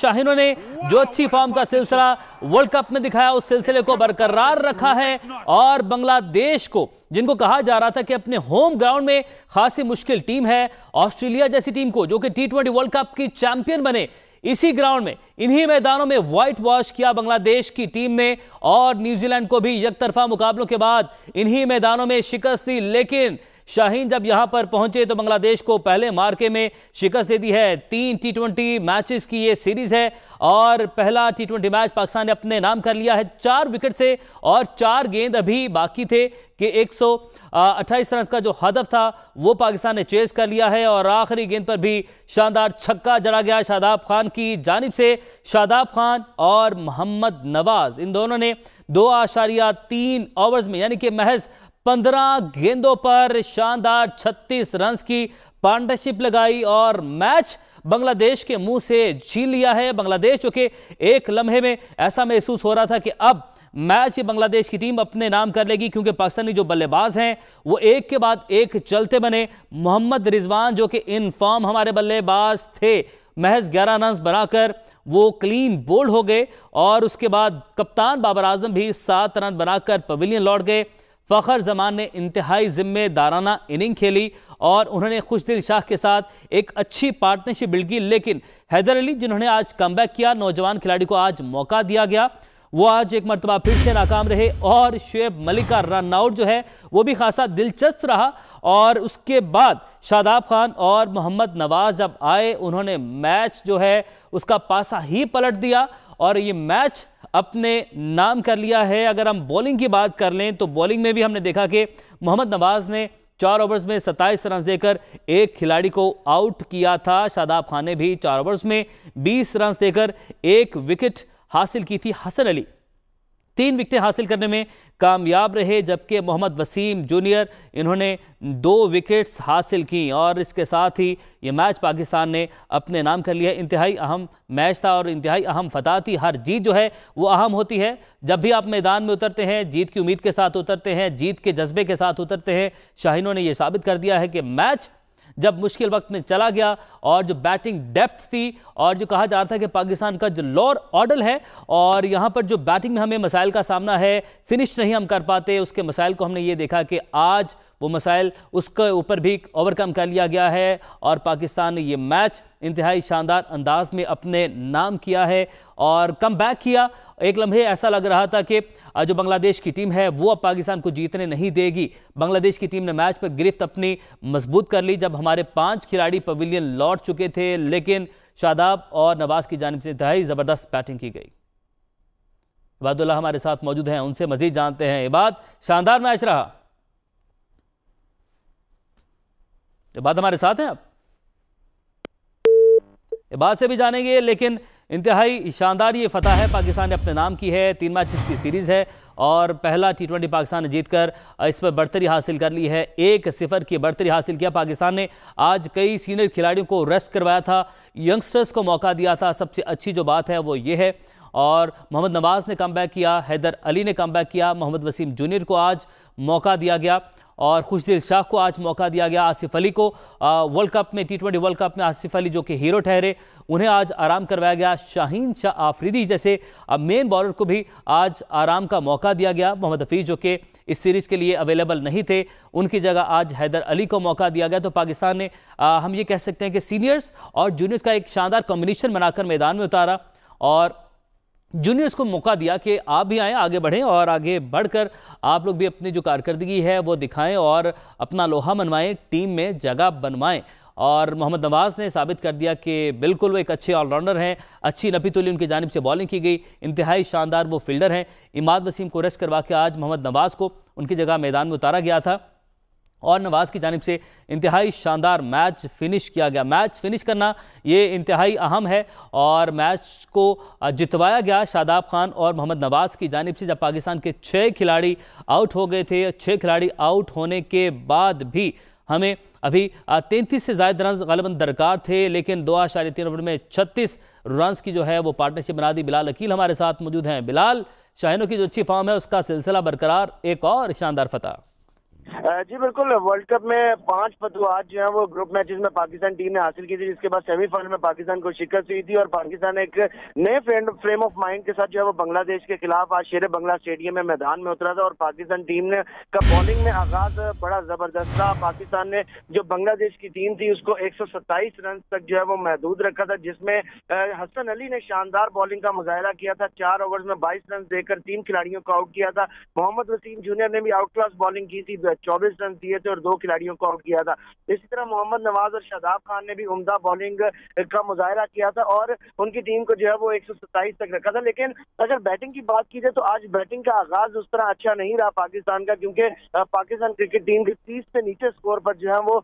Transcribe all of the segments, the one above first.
शाहिनों ने जो अच्छी फॉर्म का सिलसिला वर्ल्ड कप में दिखाया उस सिलसिले को बरकरार रखा है और बांग्लादेश को जिनको कहा जा रहा था कि अपने होम ग्राउंड में खासी मुश्किल टीम है ऑस्ट्रेलिया जैसी टीम को जो कि टी ट्वेंटी वर्ल्ड कप की चैंपियन बने इसी ग्राउंड में इन्हीं मैदानों में व्हाइट वॉश किया बांग्लादेश की टीम ने और न्यूजीलैंड को भी यकतरफा मुकाबलों के बाद इन्हीं मैदानों में शिकस्त दी लेकिन शाहीन जब यहां पर पहुंचे तो बांग्लादेश को पहले मार्के में शिकस्त दे दी है तीन टी ट्वेंटी मैचेस की ये सीरीज है और पहला टी ट्वेंटी मैच पाकिस्तान ने अपने नाम कर लिया है चार विकेट से और चार गेंद अभी बाकी थे कि एक सौ अट्ठाईस रन का जो हदफ था वो पाकिस्तान ने चेस कर लिया है और आखिरी गेंद पर भी शानदार छक्का जड़ा गया शादाब खान की जानब से शादाब खान और मोहम्मद नवाज इन दोनों ने दो आशारिया तीन ओवर्स में यानी कि महज पंद्रह गेंदों पर शानदार छत्तीस रन की पार्टनरशिप लगाई और मैच बांग्लादेश के मुंह से जी लिया है बांग्लादेश जो कि एक लम्हे में ऐसा महसूस हो रहा था कि अब मैच ही बांग्लादेश की टीम अपने नाम कर लेगी क्योंकि पाकिस्तानी जो बल्लेबाज हैं वो एक के बाद एक चलते बने मोहम्मद रिजवान जो कि इन फॉर्म हमारे बल्लेबाज थे महज ग्यारह रन बनाकर वो क्लीन बोल्ड हो गए और उसके बाद कप्तान बाबर आजम भी सात रन बनाकर पवेलियन लौट गए फ़खर जमान ने इंतहाई ज़िम्मेदाराना इनिंग खेली और उन्होंने खुशदिल शाह के साथ एक अच्छी पार्टनरशिप बिल्ड की लेकिन हैदर अली जिन्होंने आज कम किया नौजवान खिलाड़ी को आज मौका दिया गया वो आज एक मरतबा फिर से नाकाम रहे और शुएब मलिक का रन आउट जो है वो भी खासा दिलचस्प रहा और उसके बाद शादाब खान और मोहम्मद नवाज जब आए उन्होंने मैच जो है उसका पासा ही पलट दिया और ये मैच अपने नाम कर लिया है अगर हम बॉलिंग की बात कर लें तो बॉलिंग में भी हमने देखा कि मोहम्मद नवाज ने चार ओवर्स में सत्ताईस रन देकर एक खिलाड़ी को आउट किया था शादाब खान ने भी चार ओवर्स में बीस रन देकर एक विकेट हासिल की थी हसन अली तीन विकेटें हासिल करने में कामयाब रहे जबकि मोहम्मद वसीम जूनियर इन्होंने दो विकेट्स हासिल की और इसके साथ ही ये मैच पाकिस्तान ने अपने नाम कर लिया इंतहाई अहम मैच था और इंतहाई अहम फतह थी हर जीत जो है वो अहम होती है जब भी आप मैदान में उतरते हैं जीत की उम्मीद के साथ उतरते हैं जीत के जज्बे के साथ उतरते हैं शाहिनों ने यह साबित कर दिया है कि मैच जब मुश्किल वक्त में चला गया और जो बैटिंग डेप्थ थी और जो कहा जा रहा था कि पाकिस्तान का जो लॉर ऑर्डर है और यहाँ पर जो बैटिंग में हमें मसाइल का सामना है फिनिश नहीं हम कर पाते उसके मसाइल को हमने ये देखा कि आज वो मसाइल उसके ऊपर भी ओवरकम कर लिया गया है और पाकिस्तान ने ये मैच इंतहाई शानदार अंदाज में अपने नाम किया है और कम बैक किया एक लम्हे ऐसा लग रहा था कि जो बांग्लादेश की टीम है वो अब पाकिस्तान को जीतने नहीं देगी बांग्लादेश की टीम ने मैच पर गिरफ्त अपनी मजबूत कर ली जब हमारे पांच खिलाड़ी पवेलियन लौट चुके थे लेकिन शादाब और नवाज की जानब से इंतहाई ज़बरदस्त बैटिंग की गई इबादुल्ला हमारे साथ मौजूद हैं उनसे मजीद जानते हैं इबाद शानदार मैच रहा इबाद बात हमारे साथ हैं आप इबाद से भी जानेंगे लेकिन इंतहाई शानदार ये फतह है पाकिस्तान ने अपने नाम की है तीन मैच की सीरीज़ है और पहला टी ट्वेंटी पाकिस्तान ने जीतकर इस पर बढ़तरी हासिल कर ली है एक सिफर की बढ़तरी हासिल किया पाकिस्तान ने आज कई सीनियर खिलाड़ियों को रेस्ट करवाया था यंगस्टर्स को मौका दिया था सबसे अच्छी जो बात है वो ये है और मोहम्मद नवाज़ ने कम किया हैदर अली ने कम किया मोहम्मद वसीम जूनियर को आज मौका दिया गया और खुशदिल शाह को आज मौका दिया गया आसिफ अली को वर्ल्ड कप में टी ट्वेंटी वर्ल्ड कप में आसिफ अली जो कि हीरो ठहरे उन्हें आज आराम करवाया गया शाहीन शाह आफरीदी जैसे मेन बॉलर को भी आज आराम का मौका दिया गया मोहम्मद हफीज़ जो कि इस सीरीज़ के लिए अवेलेबल नहीं थे उनकी जगह आज हैदर अली को मौका दिया गया तो पाकिस्तान ने आ, हम ये कह सकते हैं कि सीनियर्स और जूनियर्स का एक शानदार कॉम्बिनेशन बनाकर मैदान में उतारा और जूनियर्स को मौका दिया कि आप भी आएँ आगे बढ़ें और आगे बढ़कर आप लोग भी अपनी जो कारकर्दगी है वो दिखाएं और अपना लोहा मनवाएं टीम में जगह बनवाएं और मोहम्मद नवाज़ ने साबित कर दिया कि बिल्कुल वो एक अच्छे ऑलराउंडर हैं अच्छी नफी उनकी जानब से बॉलिंग की गई इंतहाई शानदार वो फील्डर हैं इमाद वसीम को रेस्ट करवा के आज मोहम्मद नवाज़ को उनकी जगह मैदान में उतारा गया था और नवाज़ की जानब से इंतहाई शानदार मैच फिनिश किया गया मैच फिनिश करना ये इंतहाई अहम है और मैच को जितवाया गया शादाब खान और मोहम्मद नवाज़ की जानब से जब पाकिस्तान के छः खिलाड़ी आउट हो गए थे छः खिलाड़ी आउट होने के बाद भी हमें अभी तैंतीस से ज़ायद रन गलबन दरकार थे लेकिन दो आशारी तीन ओवर में छत्तीस रन की जो है वो पार्टनरशिप बना दी बिलाल अकील हमारे साथ मौजूद हैं बिलाल शाहिनों की जो अच्छी फॉर्म है उसका सिलसिला बरकरार एक और शानदार फतह जी बिल्कुल वर्ल्ड कप में पांच आज जो है वो ग्रुप मैचेस में पाकिस्तान टीम ने हासिल की थी जिसके बाद सेमीफाइनल में पाकिस्तान को शिकस्त हुई थी और पाकिस्तान एक नए फ्रेम ऑफ माइंड के साथ जो है वो बांग्लादेश के खिलाफ आज शेर बंगला स्टेडियम में मैदान में उतरा था और पाकिस्तान टीम ने का बॉलिंग में आगाज बड़ा जबरदस्त था पाकिस्तान ने जो बांग्लादेश की टीम थी उसको एक रन तक जो है वो महदूद रखा था जिसमें हसन अली ने शानदार बॉलिंग का मुजाहरा किया था चार ओवर्स में बाईस रन देकर तीन खिलाड़ियों को आउट किया था मोहम्मद वसीम जूनियर ने भी आउट क्लास बॉलिंग की थी चौबीस रन दिए थे और दो खिलाड़ियों को आउट किया था इसी तरह मोहम्मद नवाज और शादाब खान ने भी उमदा बॉलिंग का मुजाहरा किया था और उनकी टीम को जो है वो एक तक रखा था लेकिन अगर बैटिंग की बात की जाए तो आज बैटिंग का आगाज उस तरह अच्छा नहीं रहा पाकिस्तान का क्योंकि पाकिस्तान क्रिकेट टीम के तीस से नीचे स्कोर पर जो है वो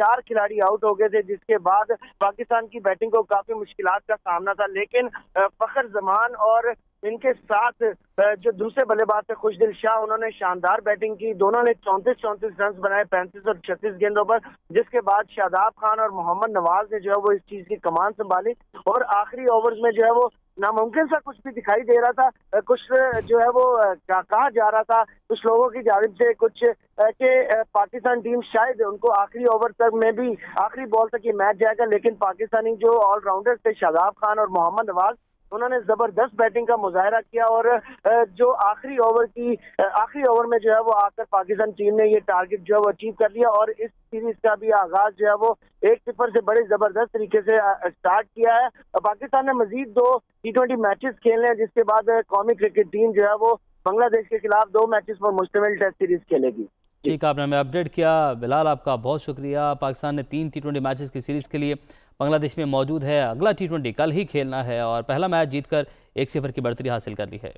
चार खिलाड़ी आउट हो गए थे जिसके बाद पाकिस्तान की बैटिंग को काफी मुश्किल का सामना था लेकिन फखर जमान और इनके साथ जो दूसरे बल्लेबाज थे खुशदिल शाह उन्होंने शानदार बैटिंग की दोनों ने चौंतीस चौंतीस रन बनाए पैंतीस और छत्तीस गेंदों पर जिसके बाद शादाब खान और मोहम्मद नवाज ने जो है वो इस चीज की कमान संभाली और आखिरी ओवर्स में जो है वो नामुमकिन सा कुछ भी दिखाई दे रहा था कुछ जो है वो कहा जा रहा था कुछ लोगों की जानब से कुछ के पाकिस्तान टीम शायद उनको आखिरी ओवर तक में भी आखिरी बॉल तक ये मैच जाएगा लेकिन पाकिस्तानी जो ऑलराउंडर थे शादाब खान और मोहम्मद नवाज उन्होंने जबरदस्त बैटिंग का मुजाहरा किया और जो आखिरी ओवर की आखिरी ओवर में जो है वो आकर पाकिस्तान टीम ने ये टारगेट जो है वो अचीव कर लिया और इस सीरीज का भी आगाज जो है वो एक सिफर से बड़े जबरदस्त तरीके से स्टार्ट किया है पाकिस्तान ने मजीद दो टी ट्वेंटी मैचेस खेले हैं जिसके बाद कौमी क्रिकेट टीम जो है वो बांग्लादेश के खिलाफ दो मैचेस पर मुश्तमिल टेस्ट सीरीज खेलेगी ठीक आपने हमें अपडेट किया बिलाल आपका बहुत शुक्रिया पाकिस्तान ने तीन टी ट्वेंटी मैचेस की सीरीज के लिए बांग्लादेश में मौजूद है अगला टी कल ही खेलना है और पहला मैच जीतकर एक सिफर की बढ़तरी हासिल कर ली है